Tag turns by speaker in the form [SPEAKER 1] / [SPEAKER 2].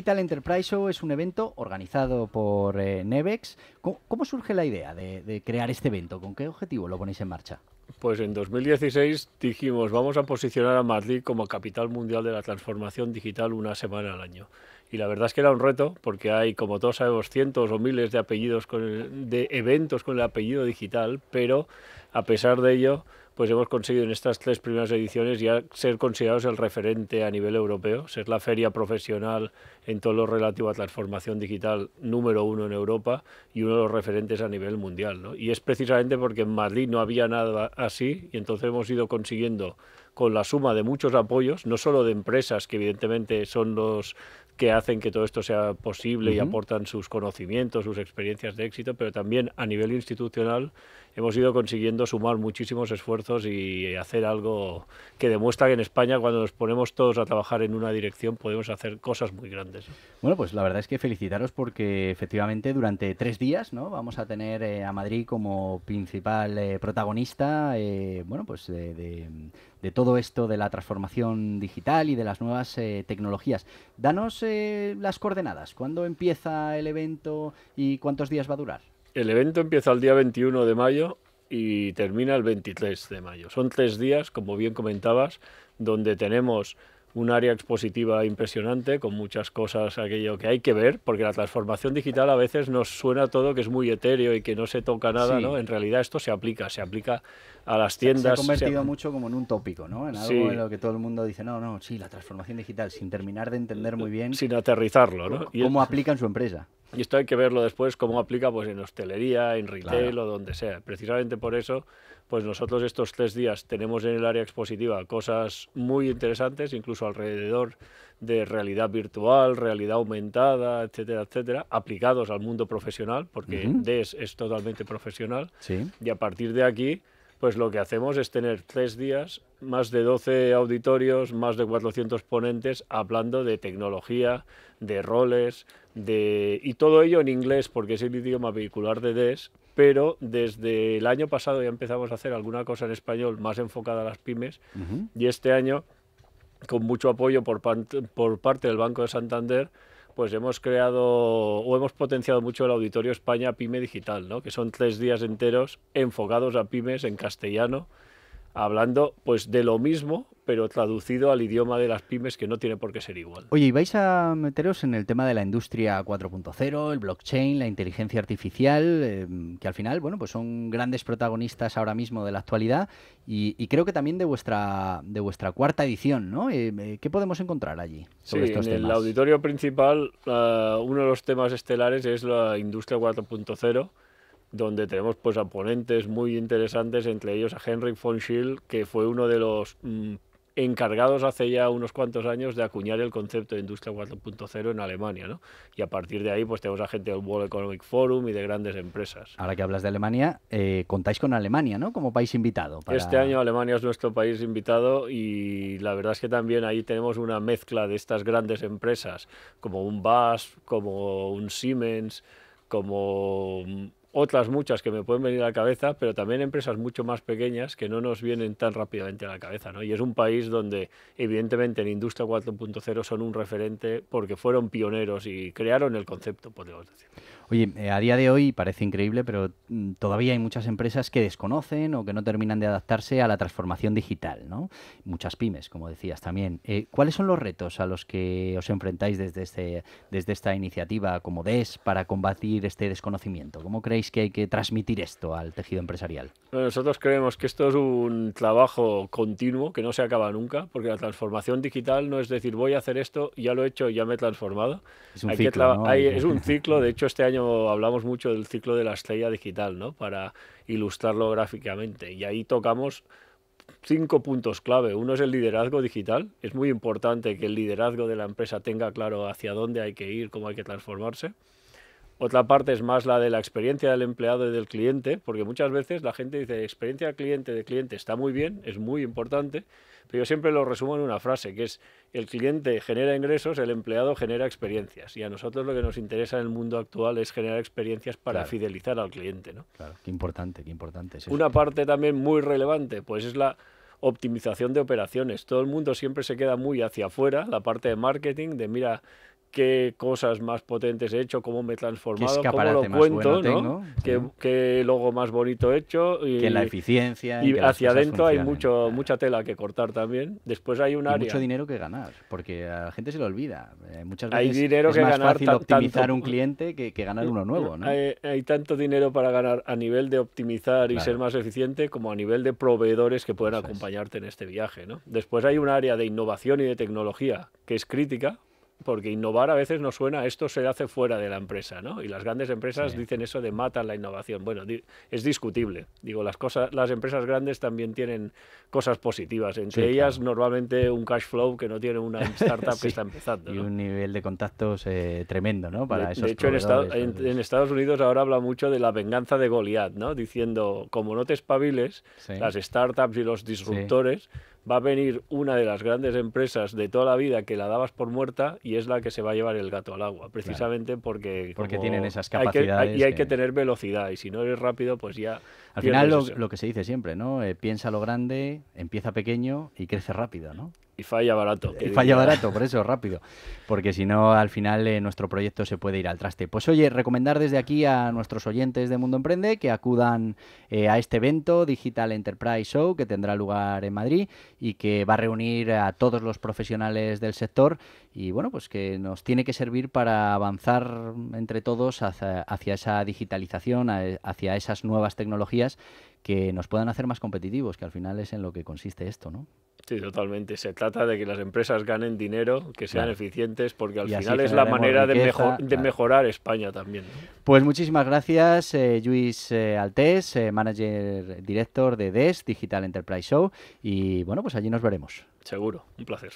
[SPEAKER 1] Digital Enterprise es un evento organizado por eh, Nevex. ¿Cómo, surge la idea de, crear este evento? ¿Con qué objetivo lo ponéis en marcha?
[SPEAKER 2] Pues en 2016 dijimos, vamos a posicionar a Madrid como capital mundial de la transformación digital una semana al año. Y la verdad es que era un reto, porque hay, como todos sabemos, cientos o miles de apellidos, de eventos con el apellido digital, pero a pesar de ello, pues hemos conseguido en estas tres primeras ediciones ya ser considerados el referente a nivel europeo, ser la feria profesional en todo lo relativo a transformación digital número uno en Europa y uno de los referentes a nivel mundial. Y es precisamente porque en Madrid no había nada así y entonces hemos ido consiguiendo con la suma de muchos apoyos, no solo de empresas, que evidentemente son los que hacen que todo esto sea posible y aportan sus conocimientos, sus experiencias de éxito, pero también a nivel institucional hemos ido consiguiendo sumar muchísimos esfuerzos y hacer algo que demuestra que en España cuando nos ponemos todos a trabajar en una dirección podemos hacer cosas muy grandes.
[SPEAKER 1] Bueno, pues la verdad es que felicitaros porque efectivamente durante tres días ¿no? vamos a tener eh, a Madrid como principal eh, protagonista eh, bueno, pues de de todo esto de la transformación digital y de las nuevas eh, tecnologías. Danos eh, las coordenadas. ¿Cuándo empieza el evento y cuántos días va a durar?
[SPEAKER 2] El evento empieza el día 21 de mayo y termina el 23 de mayo. Son tres días, como bien comentabas, donde tenemos un área expositiva impresionante con muchas cosas, aquello que hay que ver, porque la transformación digital a veces nos suena todo que es muy etéreo y que no se toca nada, ¿no? En realidad esto se aplica, se aplica a las tiendas. Se ha convertido
[SPEAKER 1] mucho como en un tópico, ¿no? En algo en lo que todo el mundo dice, no, no, sí, la transformación digital, sin terminar de entender muy bien. Sin aterrizarlo, ¿no? ¿Cómo, y cómo aplica en su empresa?
[SPEAKER 2] Y esto hay que verlo después cómo aplica pues, en hostelería, en retail o donde sea. Precisamente por eso, pues nosotros estos tres días tenemos en el área expositiva cosas muy interesantes, incluso alrededor de realidad virtual, realidad aumentada, etcétera, etcétera, aplicados al mundo profesional, porque DES es totalmente profesional. Y a partir de aquí pues lo que hacemos es tener tres días, más de 12 auditorios, más de 400 ponentes hablando de tecnología, de roles, de... y todo ello en inglés, porque es el idioma vehicular de DES, pero desde el año pasado ya empezamos a hacer alguna cosa en español más enfocada a las pymes, y este año, con mucho apoyo por parte del Banco de Santander, pues hemos creado o hemos potenciado mucho el auditorio España Pyme Digital, que son tres días enteros enfocados a pymes en castellano hablando pues de lo mismo, pero traducido al idioma de las pymes que no tiene por qué ser igual.
[SPEAKER 1] Oye, vais a meteros en el tema de la industria 4.0, el blockchain, la inteligencia artificial, em, que al final, bueno, pues son grandes protagonistas ahora mismo de la actualidad y, creo que también de vuestra de vuestra cuarta edición, ¿no? Eh, ¿Qué podemos encontrar allí sí, en el auditorio
[SPEAKER 2] principal ah, uno de los temas estelares es la industria 4.0 donde tenemos pues a muy interesantes, entre ellos a Henrik von Schill, que fue uno de los mm, encargados hace ya unos cuantos años de acuñar el concepto de industria 4.0 en Alemania, ¿no? Y a partir de ahí, pues tenemos a gente del World Economic Forum y de grandes empresas.
[SPEAKER 1] Ahora que hablas de Alemania, eh, contáis con Alemania, ¿no? Como país invitado. Este año
[SPEAKER 2] Alemania es nuestro país invitado y la verdad es que también ahí tenemos una mezcla de estas grandes empresas, como un Basf, como un Siemens, como mm, otras muchas que me pueden venir a la cabeza, pero también empresas mucho más pequeñas que no nos vienen tan rápidamente a la cabeza. ¿no? Y es un país donde, evidentemente, en Industria 4.0 son un referente porque fueron pioneros y crearon el concepto, podemos decir.
[SPEAKER 1] Oye, eh, a día de hoy parece increíble, pero mm, todavía hay muchas empresas que desconocen o que no terminan de adaptarse a la transformación digital. ¿no? Muchas pymes, como decías también. Eh, ¿Cuáles son los retos a los que os enfrentáis desde, este, desde esta iniciativa como DES para combatir este desconocimiento? ¿Cómo creéis? que hay que transmitir esto al tejido empresarial?
[SPEAKER 2] nosotros creemos que esto es un trabajo continuo que no se acaba nunca, porque la transformación digital no es decir voy a hacer esto, ya lo he hecho, ya me he transformado. Es un, ciclo, es un ciclo, de hecho este año hablamos mucho del ciclo de la estrella digital, ¿no? para ilustrarlo gráficamente. Y ahí tocamos cinco puntos clave. Uno es el liderazgo digital. Es muy importante que el liderazgo de la empresa tenga claro hacia dónde hay que ir, cómo hay que transformarse. Otra parte es más la de la experiencia del empleado y del cliente, porque muchas veces la gente dice, experiencia cliente de cliente está muy bien, es muy importante, pero yo siempre lo resumo en una frase, que es, el cliente genera ingresos, el empleado genera experiencias. Y a nosotros lo que nos interesa en el mundo actual es generar experiencias para fidelizar al cliente. ¿no?
[SPEAKER 1] Claro, qué importante, qué importante. Es una parte
[SPEAKER 2] también muy relevante, pues es la optimización de operaciones. Todo el mundo siempre se queda muy hacia afuera, la parte de marketing, de mira qué cosas más potentes he hecho, cómo me he transformado, cómo lo cuento, ¿no? ¿Qué, logo más bonito he hecho. Y, que la eficiencia. Y, hacia adentro hay mucho, mucha tela que cortar también. Después hay un mucho dinero que ganar, porque a la gente se lo olvida. Eh, hay muchas veces hay dinero es más fácil optimizar un cliente que, ganar uno nuevo. Hay, tanto dinero para ganar a nivel de optimizar y ser más eficiente como a nivel de proveedores que puedan acompañarte en este viaje. ¿no? Después hay un área de innovación y de tecnología que es crítica porque innovar a veces no suena, esto se hace fuera de la empresa, ¿no? Y las grandes empresas dicen eso de matan la innovación. Bueno, es discutible. Digo, las, cosas, las empresas grandes también tienen cosas positivas, entre ellas normalmente un cash flow que no tiene una startup que está empezando.
[SPEAKER 1] Y un nivel de contactos eh, tremendo, ¿no? Para eso de hecho, en,
[SPEAKER 2] Estados Unidos ahora habla mucho de la venganza de Goliat, ¿no? Diciendo, como no te espabiles, las startups y los disruptores va a venir una de las grandes empresas de toda la vida que la dabas por muerta y es la que se va a llevar el gato al agua, precisamente porque... Porque tienen esas capacidades. y hay que... tener velocidad y si no eres rápido, pues ya...
[SPEAKER 1] Al final lo, que se dice siempre, ¿no? Eh, piensa lo grande, empieza pequeño y crece rápido, ¿no? Y falla barato. Y falla barato, por eso, rápido. Porque si no, al final eh, nuestro proyecto se puede ir al traste. Pues oye, recomendar desde aquí a nuestros oyentes de Mundo Emprende que acudan eh, a este evento Digital Enterprise Show que tendrá lugar en Madrid y que va a reunir a todos los profesionales del sector y bueno, pues que nos tiene que servir para avanzar entre todos hacia esa digitalización, hacia esas nuevas tecnologías que nos puedan hacer más competitivos, que al final es en lo que consiste esto, ¿no?
[SPEAKER 2] Sí, totalmente. Se trata de que las empresas ganen dinero, que sean eficientes, porque al final es la manera de, mejorar España también.
[SPEAKER 1] Pues muchísimas gracias, eh, Luis eh, Altés, eh, Manager Director de DES, Digital Enterprise Show. Y bueno, pues allí nos veremos.
[SPEAKER 2] Seguro, un placer.